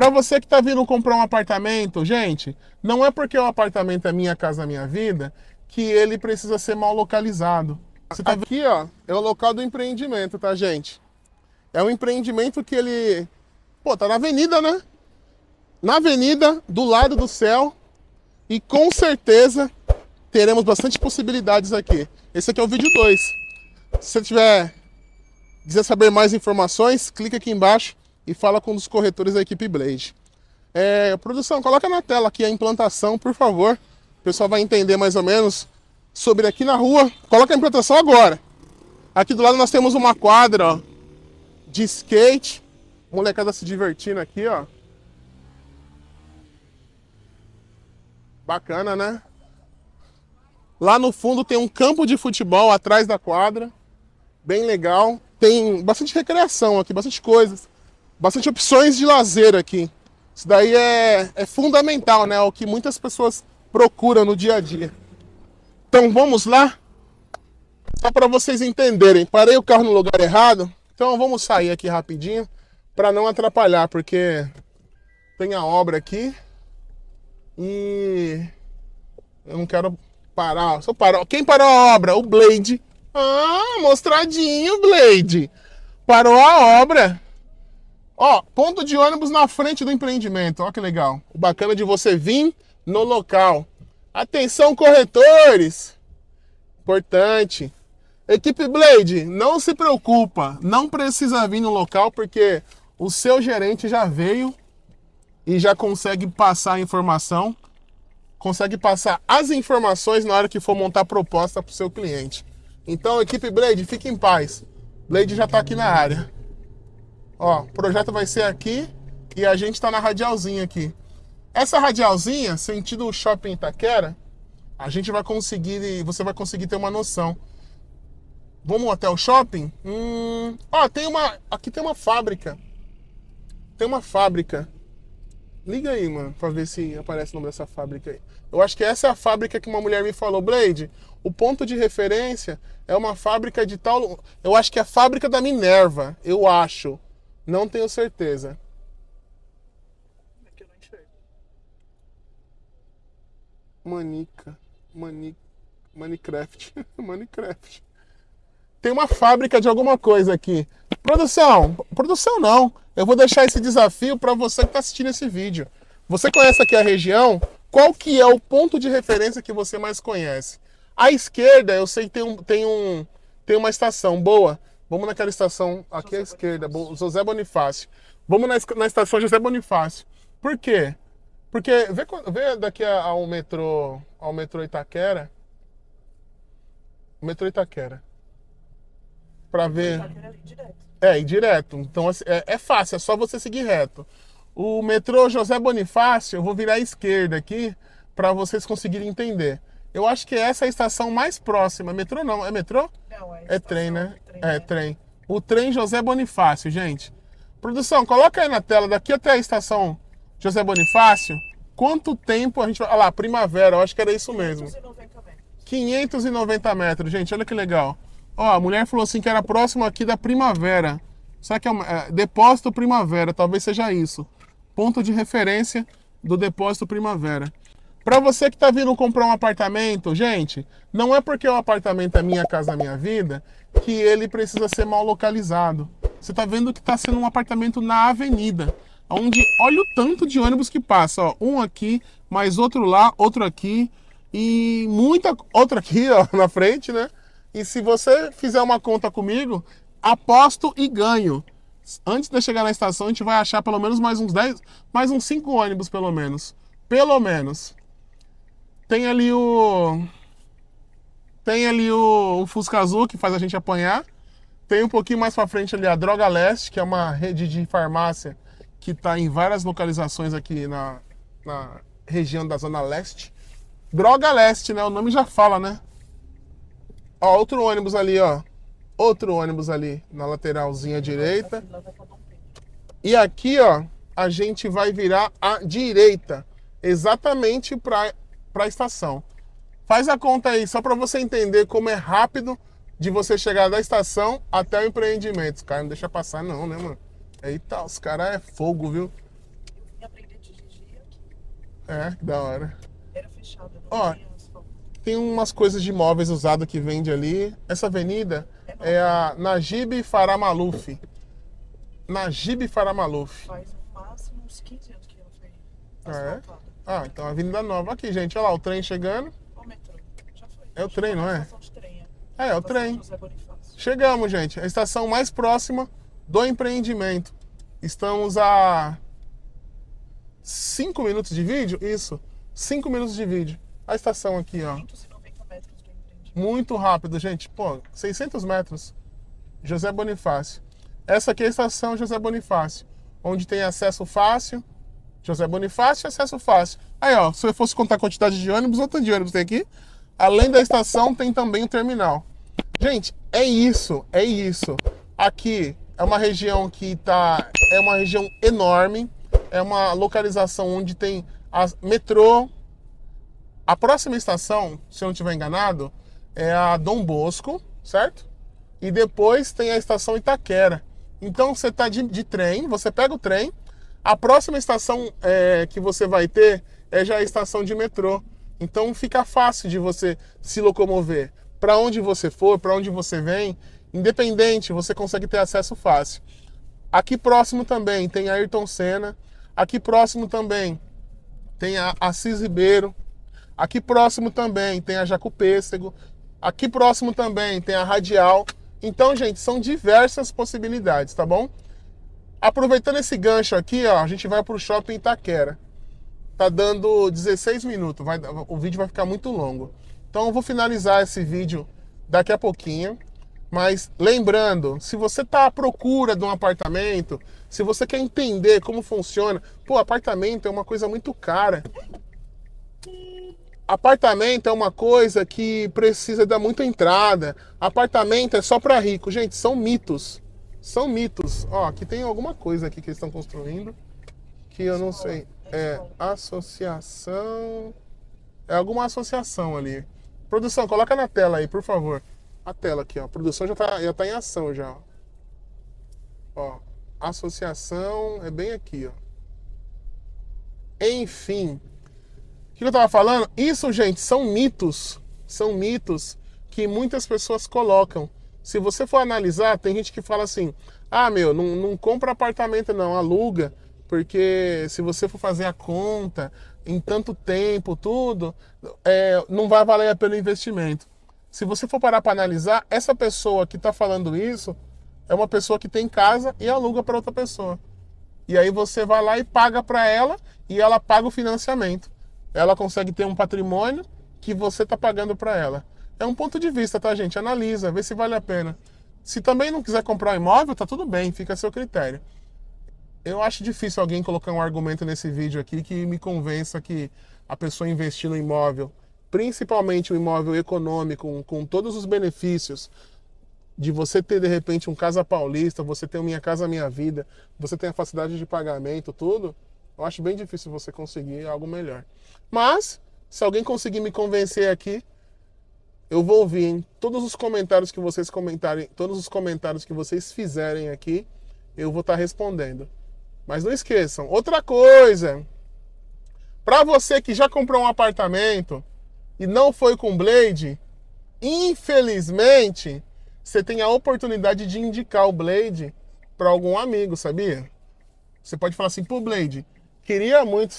Para você que está vindo comprar um apartamento, gente, não é porque o apartamento é minha casa, minha vida, que ele precisa ser mal localizado. Você tá aqui, ó, é o local do empreendimento, tá, gente? É um empreendimento que ele, pô, tá na avenida, né? Na avenida, do lado do céu, e com certeza teremos bastante possibilidades aqui. Esse aqui é o vídeo 2. Se você tiver quiser saber mais informações, clica aqui embaixo e fala com um dos corretores da equipe Blade. É, produção, coloca na tela aqui a implantação, por favor. O pessoal vai entender mais ou menos sobre aqui na rua. Coloca a implantação agora. Aqui do lado nós temos uma quadra ó, de skate. Molecada se divertindo aqui, ó. Bacana, né? Lá no fundo tem um campo de futebol atrás da quadra. Bem legal. Tem bastante recreação aqui, bastante coisas bastante opções de lazer aqui. Isso daí é, é fundamental, né? É o que muitas pessoas procuram no dia a dia. Então vamos lá? Só para vocês entenderem, parei o carro no lugar errado, então vamos sair aqui rapidinho para não atrapalhar, porque tem a obra aqui e eu não quero parar. Só parou. Quem parou a obra? O Blade. Ah, mostradinho, Blade. Parou a obra. Ó, ponto de ônibus na frente do empreendimento. Ó que legal. O bacana de você vir no local. Atenção, corretores! Importante. Equipe Blade, não se preocupa. Não precisa vir no local porque o seu gerente já veio e já consegue passar a informação. Consegue passar as informações na hora que for montar a proposta para o seu cliente. Então, equipe Blade, fique em paz. Blade já está aqui na área. Ó, o projeto vai ser aqui e a gente está na radialzinha aqui. Essa radialzinha, sentido shopping Itaquera, a gente vai conseguir, você vai conseguir ter uma noção. Vamos até o shopping? Hum, ó, tem uma, aqui tem uma fábrica. Tem uma fábrica. Liga aí, mano, pra ver se aparece o nome dessa fábrica aí. Eu acho que essa é a fábrica que uma mulher me falou, Blade, o ponto de referência é uma fábrica de tal. Eu acho que é a fábrica da Minerva, eu acho. Não tenho certeza. É eu não enxergo. Manica. Mani, Minecraft. Minecraft. Tem uma fábrica de alguma coisa aqui. Produção, produção não. Eu vou deixar esse desafio para você que está assistindo esse vídeo. Você conhece aqui a região? Qual que é o ponto de referência que você mais conhece? À esquerda, eu sei que tem, um, tem, um, tem uma estação boa. Vamos naquela estação aqui José à esquerda, Bonifácio. José Bonifácio. Vamos na, na, estação José Bonifácio. Por quê? Porque vê, vê daqui ao metrô, ao metrô Itaquera. O metrô Itaquera. Pra ver. É, indireto, é, direto. Então assim, é, é fácil, é só você seguir reto. O metrô José Bonifácio, eu vou virar à esquerda aqui para vocês conseguirem entender. Eu acho que essa é a estação mais próxima. Metrô não, é metrô? Não, é, é trem, né? Trem, é, é trem. O trem José Bonifácio, gente. Produção, coloca aí na tela, daqui até a estação José Bonifácio, quanto tempo a gente vai... Olha lá, primavera, eu acho que era isso mesmo. 590 metros. 590 metros, gente, olha que legal. Ó, a mulher falou assim que era próximo aqui da primavera. Será que é, uma... é depósito primavera? Talvez seja isso. Ponto de referência do depósito primavera. Para você que está vindo comprar um apartamento, gente, não é porque o apartamento é minha casa, minha vida, que ele precisa ser mal localizado. Você está vendo que está sendo um apartamento na avenida, onde olha o tanto de ônibus que passa, ó, um aqui, mais outro lá, outro aqui e muita outra aqui, ó, na frente, né? E se você fizer uma conta comigo, aposto e ganho. Antes de eu chegar na estação, a gente vai achar pelo menos mais uns 10, mais uns 5 ônibus pelo menos. Pelo menos. Tem ali o. Tem ali o, o Fusca Azul, que faz a gente apanhar. Tem um pouquinho mais pra frente ali a Droga Leste, que é uma rede de farmácia que tá em várias localizações aqui na, na região da Zona Leste. Droga Leste, né? O nome já fala, né? Ó, outro ônibus ali, ó. Outro ônibus ali na lateralzinha direita. E aqui, ó, a gente vai virar à direita, exatamente para para a estação. Faz a conta aí, só para você entender como é rápido de você chegar da estação até o empreendimento. Os caras não deixa passar não, né, mano? Eita, os caras é fogo, viu? É, que da hora. Era né? Ó, tem umas coisas de móveis usados que vende ali. Essa avenida é, é a Najib Faramaluf. Najib Faramaluf. Faz no máximo uns 15 anos que ela foi é? asfaltada. É? Ah, então a Avenida Nova. Aqui, gente, olha lá o trem chegando. O metrô. Já foi. É o trem, não é? é. é, é o trem. Chegamos, gente. A estação mais próxima do empreendimento. Estamos a 5 minutos de vídeo? Isso. 5 minutos de vídeo. A estação aqui, ó. Muito rápido, gente. Pô, 600 metros. José Bonifácio. Essa aqui é a estação José Bonifácio, onde tem acesso fácil José Bonifácio, acesso fácil. Aí, ó, se eu fosse contar a quantidade de ônibus, outro de ônibus tem aqui. Além da estação, tem também o terminal. Gente, é isso, é isso. Aqui é uma região que tá, é uma região enorme, é uma localização onde tem a metrô. A próxima estação, se eu não estiver enganado, é a Dom Bosco, certo? E depois tem a estação Itaquera. Então você tá de, de trem, você pega o trem, a próxima estação é, que você vai ter é já a estação de metrô. Então fica fácil de você se locomover. Para onde você for, para onde você vem, independente, você consegue ter acesso fácil. Aqui próximo também tem a Ayrton Senna. Aqui próximo também tem a Assis Ribeiro. Aqui próximo também tem a Jaco Pêssego. Aqui próximo também tem a Radial. Então, gente, são diversas possibilidades, tá bom? Aproveitando esse gancho aqui, ó, a gente vai para o shopping Itaquera. Tá dando 16 minutos, vai, o vídeo vai ficar muito longo. Então eu vou finalizar esse vídeo daqui a pouquinho. Mas lembrando, se você está à procura de um apartamento, se você quer entender como funciona, pô, apartamento é uma coisa muito cara. Apartamento é uma coisa que precisa dar muita entrada. Apartamento é só para rico. Gente, são mitos. São mitos. Ó, aqui tem alguma coisa aqui que eles estão construindo que eu não sei. É associação. É alguma associação ali. Produção, coloca na tela aí, por favor. A tela aqui, ó. A produção já tá, já tá em ação já. Ó, associação é bem aqui, ó. Enfim. O que eu tava falando? Isso, gente, são mitos. São mitos que muitas pessoas colocam. Se você for analisar, tem gente que fala assim: ah, meu, não, não compra apartamento, não, aluga, porque se você for fazer a conta em tanto tempo, tudo, é, não vai valer a pena o investimento. Se você for parar para analisar, essa pessoa que está falando isso é uma pessoa que tem casa e aluga para outra pessoa. E aí você vai lá e paga para ela e ela paga o financiamento. Ela consegue ter um patrimônio que você está pagando para ela. É um ponto de vista, tá, gente? Analisa, vê se vale a pena. Se também não quiser comprar imóvel, tá tudo bem, fica a seu critério. Eu acho difícil alguém colocar um argumento nesse vídeo aqui que me convença que a pessoa investir no imóvel, principalmente o imóvel econômico, com, com todos os benefícios de você ter de repente um Casa Paulista, você ter o Minha Casa Minha Vida, você tem a facilidade de pagamento, tudo, eu acho bem difícil você conseguir algo melhor. Mas, se alguém conseguir me convencer aqui, eu vou ouvir hein? todos os comentários que vocês comentarem, todos os comentários que vocês fizerem aqui, eu vou estar tá respondendo. Mas não esqueçam, outra coisa. Para você que já comprou um apartamento e não foi com Blade, infelizmente, você tem a oportunidade de indicar o Blade para algum amigo, sabia? Você pode falar assim, pô, Blade, queria muito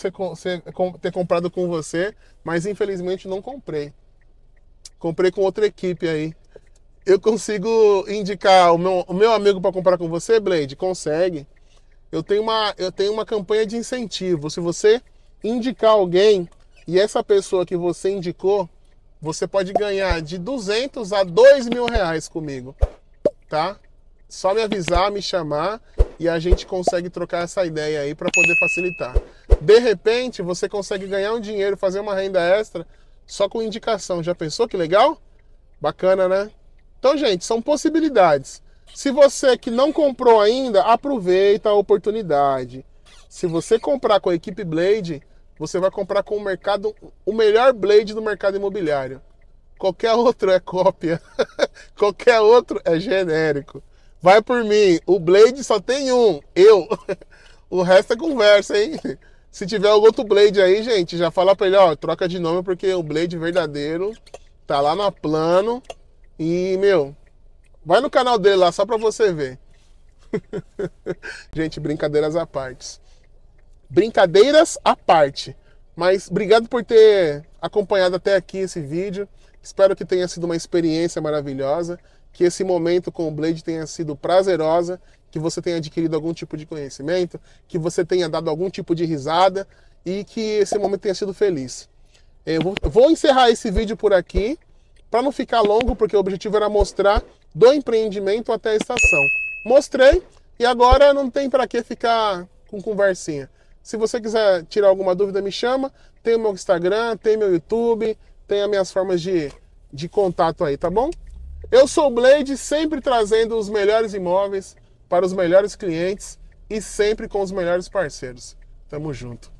ter comprado com você, mas infelizmente não comprei. Comprei com outra equipe aí. Eu consigo indicar o meu, o meu amigo para comprar com você, Blade? Consegue. Eu tenho, uma, eu tenho uma campanha de incentivo. Se você indicar alguém e essa pessoa que você indicou, você pode ganhar de 200 a 2 mil reais comigo, tá? Só me avisar, me chamar e a gente consegue trocar essa ideia aí para poder facilitar. De repente, você consegue ganhar um dinheiro, fazer uma renda extra só com indicação. Já pensou que legal? Bacana, né? Então, gente, são possibilidades. Se você que não comprou ainda, aproveita a oportunidade. Se você comprar com a equipe Blade, você vai comprar com o mercado, o melhor Blade do mercado imobiliário. Qualquer outro é cópia. Qualquer outro é genérico. Vai por mim. O Blade só tem um. Eu. O resto é conversa, hein? Se tiver o outro Blade aí, gente, já fala pra ele, ó, troca de nome porque o Blade verdadeiro tá lá na plano. E, meu, vai no canal dele lá só pra você ver. gente, brincadeiras à parte. Brincadeiras à parte. Mas obrigado por ter acompanhado até aqui esse vídeo. Espero que tenha sido uma experiência maravilhosa, que esse momento com o Blade tenha sido prazerosa que você tenha adquirido algum tipo de conhecimento, que você tenha dado algum tipo de risada e que esse momento tenha sido feliz. Eu vou, encerrar esse vídeo por aqui, para não ficar longo, porque o objetivo era mostrar do empreendimento até a estação. Mostrei e agora não tem para que ficar com conversinha. Se você quiser tirar alguma dúvida, me chama. Tem o meu Instagram, tem meu YouTube, tem as minhas formas de, de contato aí, tá bom? Eu sou o Blade, sempre trazendo os melhores imóveis para os melhores clientes e sempre com os melhores parceiros. Tamo junto.